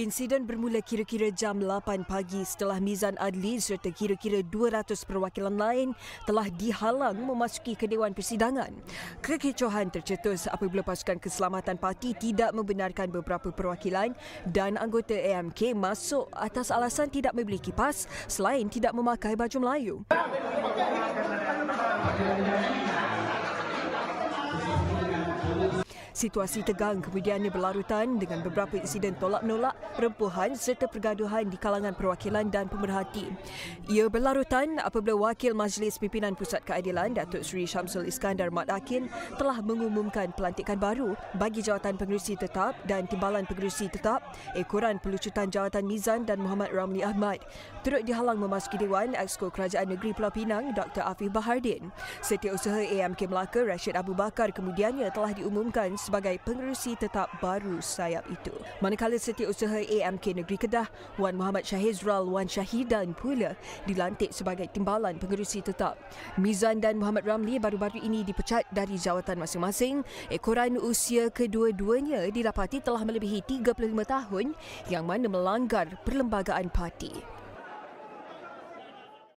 Insiden bermula kira-kira jam 8 pagi setelah Mizan Adli serta kira-kira 200 perwakilan lain telah dihalang memasuki Dewan persidangan. Kekecohan tercetus apabila pasukan keselamatan parti tidak membenarkan beberapa perwakilan dan anggota AMK masuk atas alasan tidak membeli kipas selain tidak memakai baju Melayu. Okay. Situasi tegang kemudiannya berlarutan dengan beberapa insiden tolak-menolak, rempuhan serta pergaduhan di kalangan perwakilan dan pemerhati. Ia berlarutan apabila Wakil Majlis Pimpinan Pusat Keadilan, Datuk Seri Syamsul Iskandar Mat Akin telah mengumumkan pelantikan baru bagi jawatan pengerusi tetap dan timbalan pengerusi tetap, ekoran pelucutan jawatan Mizan dan Muhammad Ramli Ahmad. Turut dihalang memasuki Dewan Exko Kerajaan Negeri Pulau Pinang, Dr. Afif Bahardin. Setiausaha AMK Melaka, Rashid Abu Bakar kemudiannya telah diumumkan sebagai pengerusi tetap baru sayap itu. Manakala setiausaha AMK Negeri Kedah, Wan Muhammad Shahizral Wan Shahidan pula dilantik sebagai timbalan pengerusi tetap. Mizan dan Muhammad Ramli baru-baru ini dipecat dari jawatan masing-masing. Ekoran usia kedua-duanya dirapati telah melebihi 35 tahun yang mana melanggar perlembagaan parti.